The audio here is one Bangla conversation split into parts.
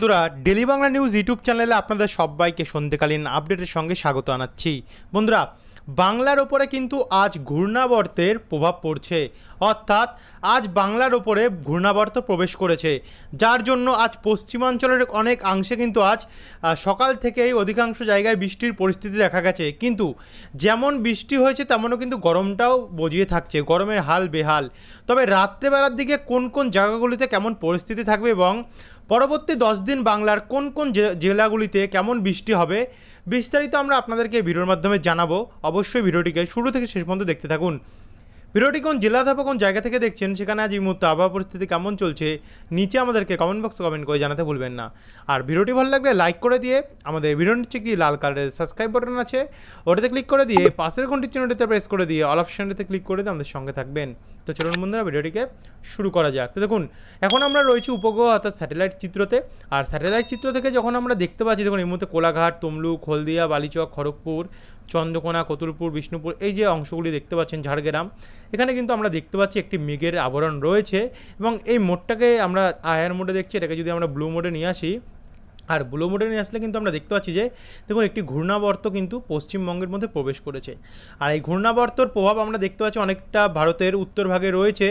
বন্ধুরা ডেলি বাংলা নিউজ ইউটিউব চ্যানেলে আপনাদের সবাইকে সন্ধ্যেকালীন আপডেটের সঙ্গে স্বাগত আনাচ্ছি বন্ধুরা বাংলার ওপরে কিন্তু আজ ঘূর্ণাবর্তের প্রভাব পড়ছে অর্থাৎ আজ বাংলার ওপরে ঘূর্ণাবর্ত প্রবেশ করেছে যার জন্য আজ পশ্চিমাঞ্চলের অনেক অংশে কিন্তু আজ সকাল থেকেই অধিকাংশ জায়গায় বৃষ্টির পরিস্থিতি দেখা গেছে কিন্তু যেমন বৃষ্টি হয়েছে তেমনও কিন্তু গরমটাও বজিয়ে থাকছে গরমের হাল বেহাল তবে রাত্রেবেলার দিকে কোন কোন জায়গাগুলিতে কেমন পরিস্থিতি থাকবে এবং পরবর্তী দশ দিন বাংলার কোন কোন জেলাগুলিতে কেমন বৃষ্টি হবে বিস্তারিত আমরা আপনাদেরকে ভিডিওর মাধ্যমে জানাবো অবশ্যই ভিডিওটিকে শুরু থেকে শেষ পর্যন্ত দেখতে থাকুন ভিডিওটি কোন জেলা থাকবে কোন জায়গা থেকে দেখছেন সেখানে আজ এই মুহূর্তে আবহাওয়া পরিস্থিতি কেমন চলছে নিচে আমাদেরকে কমেন্ট বক্সে কমেন্ট করে জানাতে ভুলবেন না আর ভিডিওটি ভালো লাগলে লাইক করে দিয়ে আমাদের ভিডিওর নিচে কি লাল কালারের সাবস্ক্রাইব বাটন আছে ওটাতে ক্লিক করে দিয়ে পাশের ঘন্টির চিহ্নটিতে প্রেস করে দিয়ে অল অপশানটিতে ক্লিক করে দিয়ে আমাদের সঙ্গে থাকবেন তো চলুন বন্ধুরা ভিডিওটিকে শুরু করা যাক তো দেখুন এখন আমরা রয়েছি উপগ্রহ অর্থাৎ স্যাটেলাইট চিত্রতে আর স্যাটেলাইট চিত্র থেকে যখন আমরা দেখতে পাচ্ছি দেখুন এই মুহূর্তে কোলাঘাট তমলুক হলদিয়া বালিচক খড়গপুর চন্দ্রকোনা কতুলপুর বিষ্ণুপুর এই যে অংশগুলি দেখতে পাচ্ছেন ঝাড়গ্রাম এখানে কিন্তু আমরা দেখতে পাচ্ছি একটি মেঘের আবরণ রয়েছে এবং এই মোডটাকে আমরা আয়ার মোডে দেখছি এটাকে যদি আমরা ব্লু মোডে নিয়ে আসি আর ব্লু মোডে নিয়ে আসলে কিন্তু আমরা দেখতে পাচ্ছি যে দেখুন একটি ঘূর্ণাবর্ত কিন্তু পশ্চিমবঙ্গের মধ্যে প্রবেশ করেছে আর এই ঘূর্ণাবর্তর প্রভাব আমরা দেখতে পাচ্ছি অনেকটা ভারতের উত্তর ভাগে রয়েছে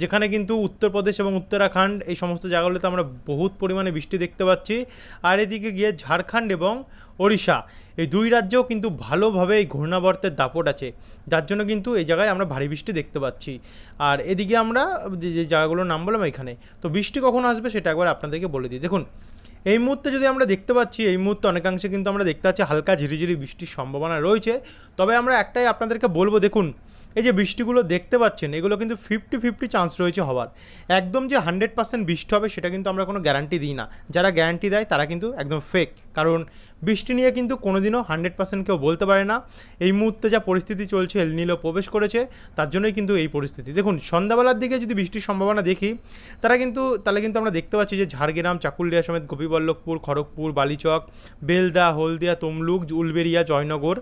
যেখানে কিন্তু উত্তরপ্রদেশ এবং উত্তরাখণ্ড এই সমস্ত জায়গাগুলোতে আমরা বহুত পরিমাণে বৃষ্টি দেখতে পাচ্ছি আর এদিকে গিয়ে ঝাড়খণ্ড এবং ওড়িশা এই দুই রাজ্যেও কিন্তু ভালোভাবে এই ঘূর্ণাবর্তের দাপট আছে যার জন্য কিন্তু এই জায়গায় আমরা ভারী বৃষ্টি দেখতে পাচ্ছি আর এদিকে আমরা যে জায়গাগুলোর নাম বললাম এখানে তো বৃষ্টি কখন আসবে সেটা একবার আপনাদেরকে বলে দিই দেখুন এই মুহূর্তে যদি আমরা দেখতে পাচ্ছি এই মুহূর্তে অনেকাংশে কিন্তু আমরা দেখতে পাচ্ছি হালকা ঝিরিঝিরি বৃষ্টির সম্ভাবনা রয়েছে তবে আমরা একটাই আপনাদেরকে বলবো দেখুন এই যে বৃষ্টিগুলো দেখতে পাচ্ছেন এগুলো কিন্তু ফিফটি ফিফটি চান্স রয়েছে হওয়ার একদম যে হান্ড্রেড পার্সেন্ট বৃষ্টি হবে সেটা কিন্তু আমরা কোনো গ্যারান্টি দিই না যারা গ্যারান্টি দেয় তারা কিন্তু একদম ফেক কারণ বৃষ্টি নিয়ে কিন্তু কোনোদিনও হান্ড্রেড পার্সেন্ট কেউ বলতে পারে না এই মুহূর্তে যা পরিস্থিতি চলছে এলনিলো প্রবেশ করেছে তার জন্যই কিন্তু এই পরিস্থিতি দেখুন সন্ধ্যাবেলার দিকে যদি বৃষ্টির সম্ভাবনা দেখি তারা কিন্তু তাহলে কিন্তু আমরা দেখতে পাচ্ছি যে ঝাড়গ্রাম চাকুলিয়া সমেত গোপীবল্লভপুর খড়গপুর বালিচক বেলদা হলদিয়া তমলুক উলবেরিয়া জয়নগর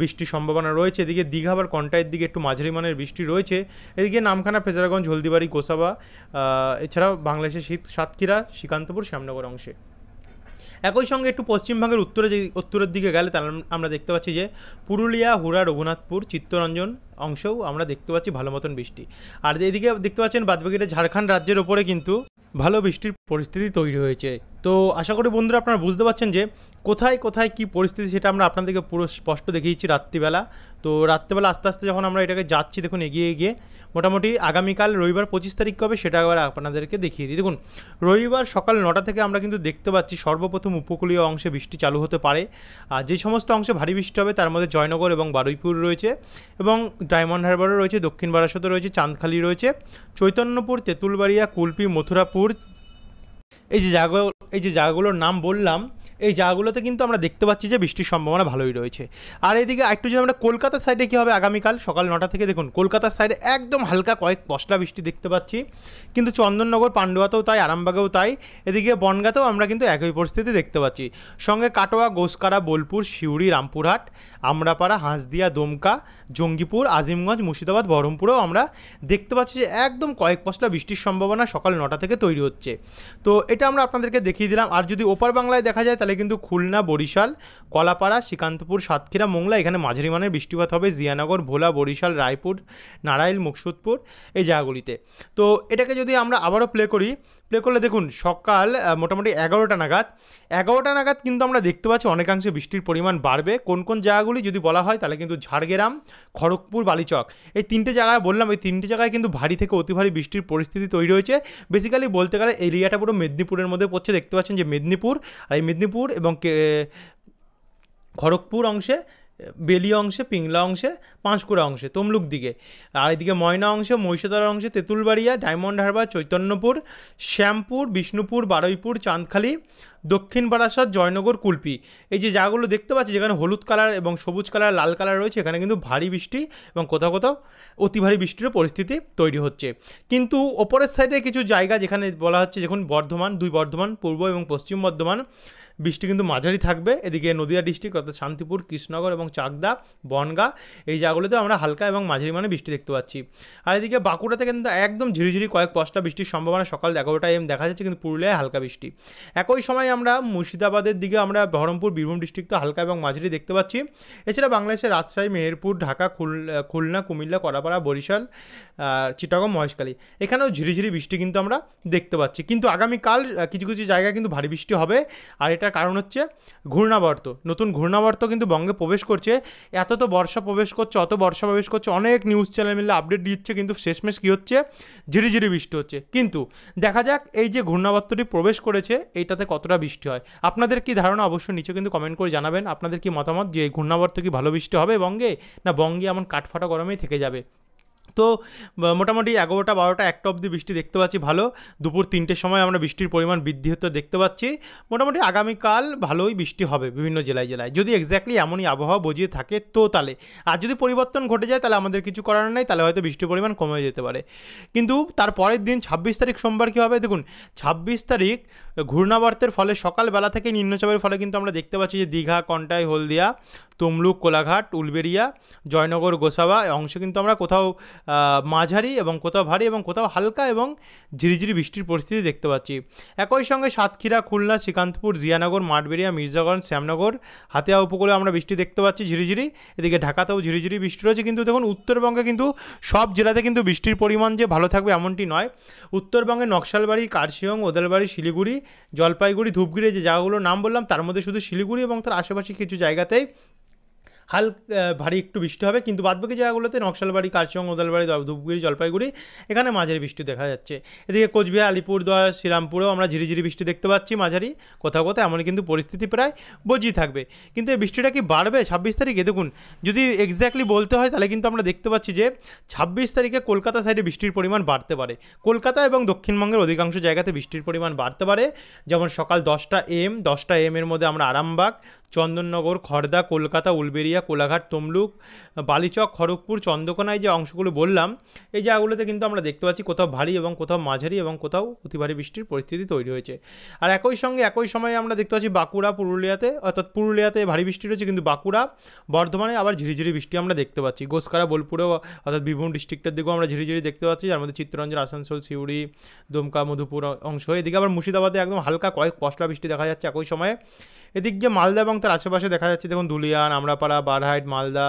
বৃষ্টির সম্ভাবনা রয়েছে এদিকে দীঘা আবার কন্টাইয়ের দিকে একটু মাঝারি মানের বৃষ্টি রয়েছে এদিকে নামখানা ফেজারাগঞ্জ হলদিবাড়ি গোসাবা এছাড়াও বাংলাদেশের শীত সাতক্ষীরা শ্রীকান্তপুর শ্যামনগর অংশে একই সঙ্গে একটু পশ্চিমবঙ্গের উত্তরে যে উত্তরের দিকে গেলে তার আমরা দেখতে পাচ্ছি যে পুরুলিয়া হুড়া রঘুনাথপুর চিত্তরঞ্জন অংশেও আমরা দেখতে পাচ্ছি ভালো মতন বৃষ্টি আর এদিকে দেখতে পাচ্ছেন বাদবাকিটা ঝাড়খণ্ড রাজ্যের ওপরে কিন্তু ভালো বৃষ্টির পরিস্থিতি তৈরি হয়েছে তো আশা করি বন্ধুরা আপনারা বুঝতে পারছেন যে কোথায় কোথায় কি পরিস্থিতি সেটা আমরা আপনাদেরকে পুরো স্পষ্ট দেখিয়েছি রাত্রিবেলা তো রাত্রিবেলা আস্তে আস্তে যখন আমরা এটাকে যাচ্ছি দেখুন এগিয়ে এগিয়ে মোটামুটি আগামীকাল রবিবার পঁচিশ তারিখ কবে সেটা আবার আপনাদেরকে দেখিয়ে দিই দেখুন রবিবার সকাল নটা থেকে আমরা কিন্তু দেখতে পাচ্ছি সর্বপ্রথম উপকূলীয় অংশে বৃষ্টি চালু হতে পারে আর যে সমস্ত অংশে ভারী বৃষ্টি হবে তার মধ্যে জয়নগর এবং বারুইপুর রয়েছে এবং ডায়মন্ড হারবারও রয়েছে দক্ষিণ বারাসতে রয়েছে চাঁদখালি রয়েছে চৈতন্যপুর তেঁতুলবাড়িয়া কুলপি মথুরাপুর এই যে জাগর এই যে জায়গাগুলোর নাম বললাম এই জায়গাগুলোতে কিন্তু আমরা দেখতে পাচ্ছি যে বৃষ্টির সম্ভাবনা ভালোই রয়েছে আর এদিকে একটু যদি আমরা কলকাতার সাইডে কী হবে আগামীকাল সকাল নটা থেকে দেখুন কলকাতার সাইডে একদম হালকা কয়েক পশলা বৃষ্টি দেখতে পাচ্ছি কিন্তু চন্দননগর পাণ্ডুয়াতেও তাই আরামবাগেও তাই এদিকে বনগাতেও আমরা কিন্তু একই পরিস্থিতি দেখতে পাচ্ছি সঙ্গে কাটোয়া গোসকারা বোলপুর শিউড়ি রামপুরহাট আমরাপাড়া হাঁসদিয়া দমকা জঙ্গিপুর আজিমগঞ্জ মুর্শিদাবাদ বহরমপুরেও আমরা দেখতে পাচ্ছি যে একদম কয়েক পশলা বৃষ্টির সম্ভাবনা সকাল নটা থেকে তৈরি হচ্ছে তো এটা আমরা আপনাদেরকে দেখিয়ে দিলাম আর যদি ওপার বাংলায় দেখা যায় তাহলে তাহলে কিন্তু খুলনা বরিশাল কলাপাড়া শ্রীকান্তপুর সাতক্ষীরা মোংলা এখানে মাঝারি মানের বৃষ্টিপাত হবে জিয়ানগর ভোলা বরিশাল রায়পুর নারায়ণ মুকসুদপুর এই জায়গাগুলিতে তো এটাকে যদি আমরা আবারও প্লে করি প্লে করলে দেখুন সকাল মোটামুটি এগারোটা নাগাদ এগারোটা নাগাদ কিন্তু আমরা দেখতে পাচ্ছি অনেকাংশে বৃষ্টির পরিমাণ বাড়বে কোন কোন জায়গাগুলি যদি বলা হয় তাহলে কিন্তু ঝাড়গ্রাম খড়গপুর বালিচক এই তিনটে জায়গায় বললাম এই তিনটে জায়গায় কিন্তু ভারী থেকে অতি ভারী বৃষ্টির পরিস্থিতি তৈরি হয়েছে বেসিক্যালি বলতে গেলে এরিয়াটা পুরো মেদিনীপুরের মধ্যে পড়ছে দেখতে পাচ্ছেন যে মেদিনীপুর আর এই মেদিনীপুর এবং খড়গপুর অংশে বেলি অংশে পিংলা অংশে পাঁশকুড়া অংশে তমলুক দিকে আর এদিকে ময়না অংশে মহিষাদার অংশে তেঁতুলবাড়িয়া ডায়মন্ড হারবার চৈতন্যপুর শ্যামপুর বিষ্ণুপুর বারুইপুর চাঁদখালি দক্ষিণ বারাসত জয়নগর কুলপি এই যে জায়গাগুলো দেখতে পাচ্ছি যেখানে হলুদ কালার এবং সবুজ কালার লাল কালার রয়েছে এখানে কিন্তু ভারী বৃষ্টি এবং কোথাও কোথাও অতি ভারী বৃষ্টিরও পরিস্থিতি তৈরি হচ্ছে কিন্তু ওপরের সাইডে কিছু জায়গা যেখানে বলা হচ্ছে যখন বর্ধমান দুই বর্ধমান পূর্ব এবং পশ্চিম বর্ধমান বৃষ্টি কিন্তু মাঝারি থাকবে এদিকে নদিয়া ডিস্ট্রিক্ট অর্থাৎ শান্তিপুর কৃষ্ণনগর এবং চাকদা বনগা এই জায়গাগুলোতে আমরা হালকা এবং মাঝারি মানে বৃষ্টি দেখতে পাচ্ছি আর এদিকে বাঁকুড়াতে কিন্তু একদম ঝিরিঝিরি কয়েক পাঁচটা বৃষ্টির সম্ভাবনা সকাল এগারোটা এম দেখা যাচ্ছে কিন্তু পুরুলিয়ায় হালকা বৃষ্টি একই সময় আমরা মুর্শিদাবাদের দিকে আমরা বহরমপুর বীরভূম ডিস্ট্রিক্টে হালকা এবং মাঝারি দেখতে পাচ্ছি এছাড়া বাংলাদেশের রাজশাহী মেহেরপুর ঢাকা খুলনা কুমিল্লা করাপাড়া বরিশাল চিটাগং মহেশখালী এখানেও ঝিরিঝিরি বৃষ্টি কিন্তু আমরা দেখতে পাচ্ছি কিন্তু আগামীকাল কিছু কিছু জায়গায় কিন্তু ভারী বৃষ্টি হবে আর এটা সেটার কারণ হচ্ছে ঘূর্ণাবর্ত নতুন ঘূর্ণাবর্ত কিন্তু বঙ্গে প্রবেশ করছে এত তো বর্ষা প্রবেশ করছে অত বর্ষা প্রবেশ করছে অনেক নিউজ চ্যানেল মিলে আপডেট দিচ্ছে কিন্তু শেষমেশ কী হচ্ছে ঝিরিঝিরি বৃষ্টি হচ্ছে কিন্তু দেখা যাক এই যে ঘূর্ণাবর্তটি প্রবেশ করেছে এইটাতে কতটা বৃষ্টি হয় আপনাদের কি ধারণা অবশ্যই নিচে কিন্তু কমেন্ট করে জানাবেন আপনাদের কি মতামত যে এই ঘূর্ণাবর্ত কি ভালো বৃষ্টি হবে বঙ্গে না বঙ্গে এমন কাঠফাটা গরমেই থেকে যাবে তো মোটামুটি এগারোটা বারোটা একটা অবধি বৃষ্টি দেখতে পাচ্ছি ভালো দুপুর তিনটের সময় আমরা বৃষ্টির পরিমাণ বৃদ্ধি হতে দেখতে পাচ্ছি মোটামুটি আগামীকাল ভালোই বৃষ্টি হবে বিভিন্ন জেলায় জেলায় যদি এক্স্যাক্টলি এমনই আবহাওয়া বজিয়ে থাকে তো তাহলে আর যদি পরিবর্তন ঘটে যায় তাহলে আমাদের কিছু করার নেই তাহলে হয়তো বৃষ্টির পরিমাণ কমে যেতে পারে কিন্তু তার পরের দিন ছাব্বিশ তারিখ সোমবার কী হবে দেখুন ছাব্বিশ তারিখ ঘূর্ণাবর্তের ফলে সকালবেলা থেকে নিম্নচাপের ফলে কিন্তু আমরা দেখতে পাচ্ছি যে দীঘা কন্টাই হলদিয়া তমলুক কোলাঘাট উলবেরিয়া জয়নগর গোসাবা অংশ কিন্তু আমরা কোথাও মাঝারি এবং কোথাও ভারী এবং কোথাও হালকা এবং ঝিরিঝিরি বৃষ্টির পরিস্থিতি দেখতে পাচ্ছি একই সঙ্গে সাতক্ষীরা খুলনা শ্রীকান্তপুর জিয়ানগর মাঠবেরিয়া মির্জাগঞ্জ শ্যামনগর হাতিয়া উপকূলে আমরা বৃষ্টি দেখতে পাচ্ছি ঝিরিঝিরি এদিকে ঢাকাতেও ঝিরিঝিরি বৃষ্টি রয়েছে কিন্তু দেখুন উত্তরবঙ্গে কিন্তু সব জেলাতে কিন্তু বৃষ্টির পরিমাণ যে ভালো থাকবে এমনটি নয় উত্তরবঙ্গে নকশালবাড়ি কার্শিয়ং ওদালবাড়ি শিলিগুড়ি জলপাইগুড়ি ধূপগুড়ি যে জায়গাগুলোর নাম বললাম তার মধ্যে শুধু শিলিগুড়ি এবং তার আশেপাশে কিছু জায়গাতেই হাল ভারী একটু বৃষ্টি হবে কিন্তু বাদবাকি জায়গাগুলোতে নকশালবাড়ি কারচং ওদালবাড়ি ধূপগুড়ি জলপাইগুড়ি এখানে মাঝারি বৃষ্টি দেখা যাচ্ছে এদিকে কোচবিহার আলিপুরদুয়ার শ্রীরামপুরেও আমরা ঝিরিঝিরি বৃষ্টি দেখতে পাচ্ছি মাঝারি কোথাও কোথাও এমনই কিন্তু পরিস্থিতি প্রায় বজিয়ে থাকবে কিন্তু এই বৃষ্টিটা কি বাড়বে ছাব্বিশ তারিখে দেখুন যদি এক্স্যাক্টলি বলতে হয় তাহলে কিন্তু আমরা দেখতে পাচ্ছি যে ছাব্বিশ তারিখে কলকাতা সাইডে বৃষ্টির পরিমাণ বাড়তে পারে কলকাতা এবং দক্ষিণবঙ্গের অধিকাংশ জায়গাতে বৃষ্টির পরিমাণ বাড়তে পারে যেমন সকাল দশটা এম দশটা এম এর মধ্যে আমরা আরামবাগ চন্দননগর খড়দা কলকাতা উলবেরিয়া কোলাঘাট তমলুক বালিচক খড়গপুর চন্দ্রকোনায় যে অংশগুলো বললাম এই জায়গাগুলোতে কিন্তু আমরা দেখতে পাচ্ছি কোথাও ভারী এবং কোথাও মাঝারি এবং কোথাও অতি ভারী বৃষ্টির পরিস্থিতি তৈরি হয়েছে আর একই সঙ্গে একই সময়ে আমরা দেখতে পাচ্ছি বাঁকুড়া পুরুলিয়াতে অর্থাৎ পুরুলিয়াতে ভারী বৃষ্টি রয়েছে কিন্তু বাঁকুড়া বর্ধমানে আবার ঝিরিঝিরি বৃষ্টি আমরা দেখতে পাচ্ছি গোসকারা বোলপুরেও অর্থাৎ বীরভূম ডিস্ট্রিক্টের দিকেও আমরা ঝিরিঝিরি দেখতে পাচ্ছি যার মধ্যে চিত্তরঞ্জন আসানসোল সিউড়ি দুমকা মধুপুর অংশ এদিকে আবার মুর্শিদাবাদে একদম হালকা কয়েক পশলা বৃষ্টি দেখা যাচ্ছে একই সময়ে এদিক দিয়ে মালদা এবং তার আশেপাশে দেখা যাচ্ছে দেখুন দুলিয়ান আমরাপাড়া বারহাইট মালদা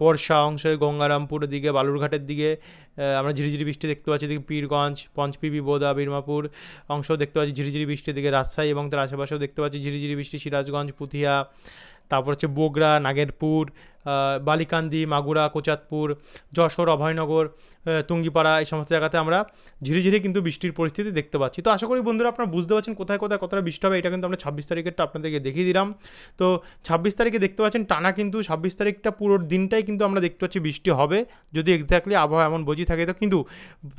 পরশা অংশে গঙ্গারামপুরের দিকে বালুরঘাটের দিকে আমরা ঝিরিঝিরি বৃষ্টি দেখতে পাচ্ছি এদিকে পীরগঞ্জ পঞ্চপিবি বোদা বীরমাপুর অংশ দেখতে পাচ্ছি ঝিরিঝিরি বৃষ্টির দিকে রাজশাহী এবং তার আশেপাশেও দেখতে পাচ্ছি ঝিরিঝিরি বৃষ্টি সিরাজগঞ্জ পুথিয়া তারপর হচ্ছে বগরা নাগেরপুর বালিকান্দি মাগুরা কোচাতপুর যশোর অভয়নগর তুঙ্গিপাড়া এই সমস্ত জায়গাতে আমরা ঝিরিঝিরি কিন্তু বৃষ্টির পরিস্থিতি দেখতে পাচ্ছি তো আশা করি বন্ধুরা আপনারা বুঝতে পারছেন কোথায় কোথায় কতটা বৃষ্টি হবে এটা কিন্তু আমরা ছাব্বিশ তারিখেরটা আপনাদেরকে দেখিয়ে দিলাম তো ছাব্বিশ তারিখে দেখতে পাচ্ছেন টানা কিন্তু ছাব্বিশ তারিখটা পুরো দিনটাই কিন্তু আমরা দেখতে পাচ্ছি বৃষ্টি হবে যদি এক্স্যাক্টলি আবহাওয়া এমন বোঝি থাকে তো কিন্তু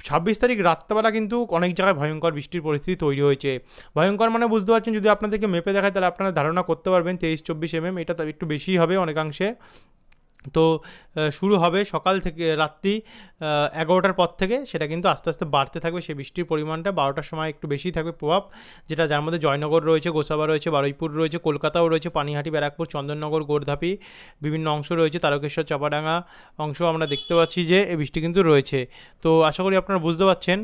ছাব্বিশ তারিখ রাত্রেবেলা কিন্তু অনেক জায়গায় ভয়ঙ্কর বৃষ্টির পরিস্থিতি তৈরি হয়েছে ভয়ঙ্কর মানে বুঝতে পারছেন যদি আপনাদেরকে মেপে দেখায় তাহলে আপনারা ধারণা করতে পারবেন তেইশ চব্বিশ এম এটা একটু বেশিই হবে অনেকাংশে তো শুরু হবে সকাল থেকে রাত্রি এগারোটার পর থেকে সেটা কিন্তু আস্তে আস্তে বাড়তে থাকবে সেই বৃষ্টির পরিমাণটা বারোটার সময় একটু বেশি থাকবে প্রভাব যেটা যার মধ্যে জয়নগর রয়েছে গোসাবা রয়েছে বারুইপুর রয়েছে কলকাতাও রয়েছে পানিহাটি ব্যারাকপুর চন্দননগর গোরধাপি বিভিন্ন অংশ রয়েছে তারকেশ্বর চাপাডাঙ্গা অংশ আমরা দেখতে পাচ্ছি যে এই বৃষ্টি কিন্তু রয়েছে তো আশা করি আপনারা বুঝতে পারছেন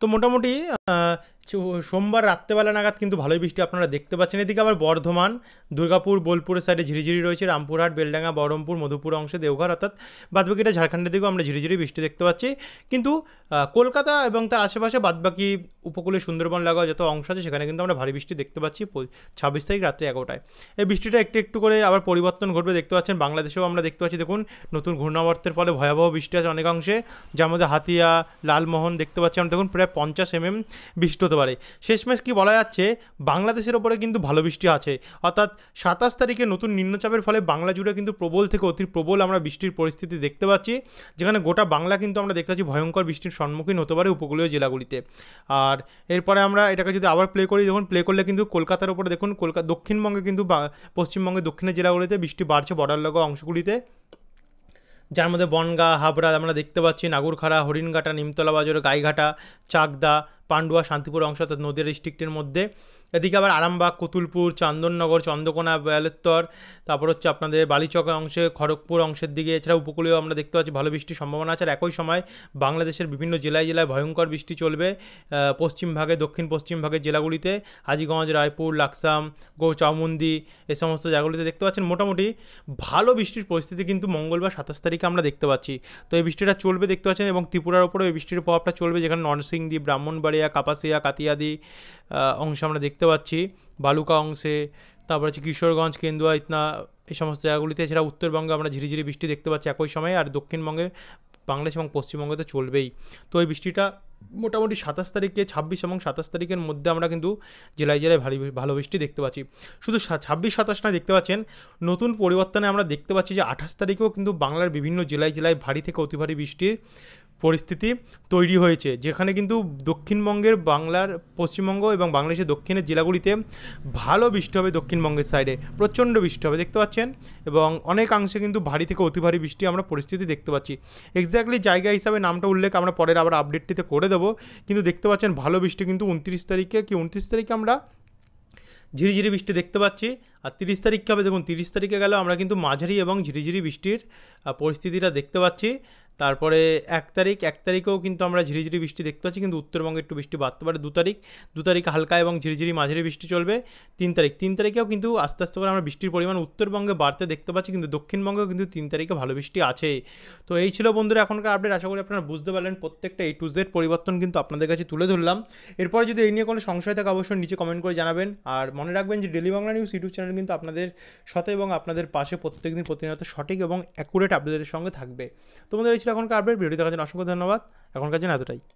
তো মোটামুটি সোমবার রাত্রেবেলা নাগাদ কিন্তু ভালোই বৃষ্টি আপনারা দেখতে পাচ্ছেন এদিকে আবার বর্ধমান দুর্গাপুর বোলপুরের সাইডে ঝিরিঝিরি রয়েছে রামপুরহাট বেলডাঙ্গা বহরমপুর মধুপুর অংশে দেওঘর অর্থাৎ বাদবাকিটা ঝাড়খণ্ডের দিকেও আমরা ঝিরিঝিরি বৃষ্টি দেখতে পাচ্ছি কিন্তু কলকাতা এবং তার আশেপাশে বাদবাকি উপকূলে সুন্দরবন লাগা যত অংশ আছে সেখানে কিন্তু আমরা ভারী বৃষ্টি দেখতে পাচ্ছি ছাব্বিশ তারিখ রাত্রে এগারোটায় এই বৃষ্টিটা একটু একটু করে আবার পরিবর্তন ঘটবে দেখতে পাচ্ছেন বাংলাদেশেও আমরা দেখতে পাচ্ছি দেখুন নতুন ঘূর্ণাবর্তের ফলে ভয়াবহ বৃষ্টি আছে অনেকাংশে যার মধ্যে হাতিয়া লালমোহন দেখতে পাচ্ছি আমরা দেখুন প্রায় পঞ্চাশ এম এম বৃষ্টি হতে পারে শেষমেশ কি বলা যাচ্ছে বাংলাদেশের ওপরে কিন্তু ভালো বৃষ্টি আছে অর্থাৎ সাতাশ তারিখে নতুন নিম্নচাপের ফলে বাংলা জুড়ে কিন্তু প্রবল থেকে অতি প্রবল আমরা বৃষ্টির পরিস্থিতি দেখতে পাচ্ছি যেখানে গোটা বাংলা কিন্তু আমরা দেখতে পাচ্ছি ভয়ঙ্কর বৃষ্টির সম্মুখীন হতে পারে উপকূলীয় জেলাগুলিতে আর এরপরে আমরা এটাকে যদি আবার প্লে করি দেখুন প্লে করলে কিন্তু কলকাতার ওপরে দেখুন কলকাতা দক্ষিণবঙ্গে কিন্তু পশ্চিমবঙ্গের দক্ষিণের জেলাগুলিতে বৃষ্টি বাড়ছে বর্ডার লাগা অংশগুলিতে যার মধ্যে বনগা হাবড়া আমরা দেখতে পাচ্ছি নাগুরখাড়া হরিণঘাটা নিমতলা বাজার গাইঘাটা চাকদা পান্ডুয়া শান্তিপুর অংশ অর্থাৎ নদিয়া ডিস্ট্রিক্টের মধ্যে এদিকে আবার আরামবাগ কতুলপুর চান্দননগর চন্দ্রকোনা বেলেত্তর তারপর হচ্ছে আপনাদের বালিচক অংশে খড়গপুর অংশের দিকে এছাড়া উপকূলীয় আমরা দেখতে পাচ্ছি ভালো বৃষ্টির সম্ভাবনা আছে আর একই সময় বাংলাদেশের বিভিন্ন জেলায় জেলায় ভয়ঙ্কর বৃষ্টি চলবে পশ্চিমভাগে দক্ষিণ পশ্চিমভাগের জেলাগুলিতে হাজিগঞ্জ রায়পুর লাকসাম গো চাউমুন্দি এ সমস্ত জায়গাগুলিতে দেখতে পাচ্ছেন মোটামুটি ভালো বৃষ্টির পরিস্থিতি কিন্তু মঙ্গলবার সাতাশ তারিখে আমরা দেখতে পাচ্ছি তো এই বৃষ্টিটা চলবে দেখতে পাচ্ছেন এবং ত্রিপুরার ওপরে এই বৃষ্টির প্রভাবটা চলবে যেখানে নরসিংদী ব্রাহ্মণবাড়িয়া কালিয়া কাপাসিয়া কাতিয়াদি অংশে আমরা দেখতে পাচ্ছি বালুকা অংশে তারপর হচ্ছে কিশোরগঞ্জ কেন্দুয়া ইতনা এই সমস্ত জায়গাগুলিতে এছাড়া উত্তরবঙ্গে আমরা ঝিরিঝিরি বৃষ্টি দেখতে পাচ্ছি একই সময়ে আর দক্ষিণবঙ্গে বাংলাদেশ এবং পশ্চিমবঙ্গতে চলবেই তো এই বৃষ্টিটা মোটামুটি সাতাশ তারিখে ছাব্বিশ এবং সাতাশ তারিখের মধ্যে আমরা কিন্তু জেলায় জেলায় ভারী ভালো বৃষ্টি দেখতে পাচ্ছি শুধু ছাব্বিশ সাতাশ না দেখতে পাচ্ছেন নতুন পরিবর্তনে আমরা দেখতে পাচ্ছি যে আঠাশ তারিখেও কিন্তু বাংলার বিভিন্ন জেলায় জেলায় ভারী থেকে অতি ভারী বৃষ্টির পরিস্থিতি তৈরি হয়েছে যেখানে কিন্তু দক্ষিণবঙ্গের বাংলার পশ্চিমবঙ্গ এবং বাংলাদেশের দক্ষিণের জেলাগুলিতে ভালো বৃষ্টি হবে দক্ষিণবঙ্গের সাইডে প্রচণ্ড বৃষ্টি হবে দেখতে পাচ্ছেন এবং অনেকাংশে কিন্তু ভারী থেকে অতি ভারী বৃষ্টি আমরা পরিস্থিতি দেখতে পাচ্ছি এক্স্যাক্টলি জায়গা হিসাবে নামটা উল্লেখ আমরা পরের আবার আপডেটটিতে করে দেবো কিন্তু দেখতে পাচ্ছেন ভালো বৃষ্টি কিন্তু উনত্রিশ তারিখে কি উনত্রিশ তারিখে আমরা ঝিরিঝিরি বৃষ্টি দেখতে পাচ্ছি আর তিরিশ তারিখ হবে দেখুন তিরিশ তারিখে গেলেও আমরা কিন্তু মাঝারি এবং ঝিরিঝিরি বৃষ্টির পরিস্থিতিটা দেখতে পাচ্ছি তারপরে এক তারিখ এক তারিখেও কিন্তু আমরা ঝিরিঝিরি বৃষ্টি দেখতে পাচ্ছি কিন্তু উত্তরবঙ্গে একটু বৃষ্টি বাড়তে পারে দু তারিখ দু তারিখ হালকা এবং ঝিরিঝিরি মাঝারি বৃষ্টি চলবে তিন তারিখ তিন তারিখেও কিন্তু আস্তে আস্তে করে আমরা বৃষ্টির পরিমাণ উত্তরবঙ্গে বাড়তে দেখতে পাচ্ছি কিন্তু দক্ষিণবঙ্গেও কিন্তু তিন তারিখে ভালো বৃষ্টি আছে তো এই ছিল বন্ধুরা এখনকার আপডেট আশা করি আপনারা বুঝতে পারলেন প্রত্যেকটা এই টু জেড পরিবর্তন কিন্তু আপনাদের কাছে তুলে ধরলাম এরপরে যদি এই নিয়ে কোনো সংশয় থাকে অবশ্যই নিচে কমেন্ট করে জানাবেন আর মনে রাখবেন যে daily Bangla news YouTube channel কিন্তু আপনাদের সাথে এবং আপনাদের পাশে প্রত্যেকদিন প্রতিনিয়ত সঠিক এবং অ্যাকুরেট আপডেটের সঙ্গে থাকবে তোমাদের ছিল এখনকার আপডেট ভিডিও দেখার জন্য অসংখ্য ধন্যবাদ এখনকার জন্য এতটাই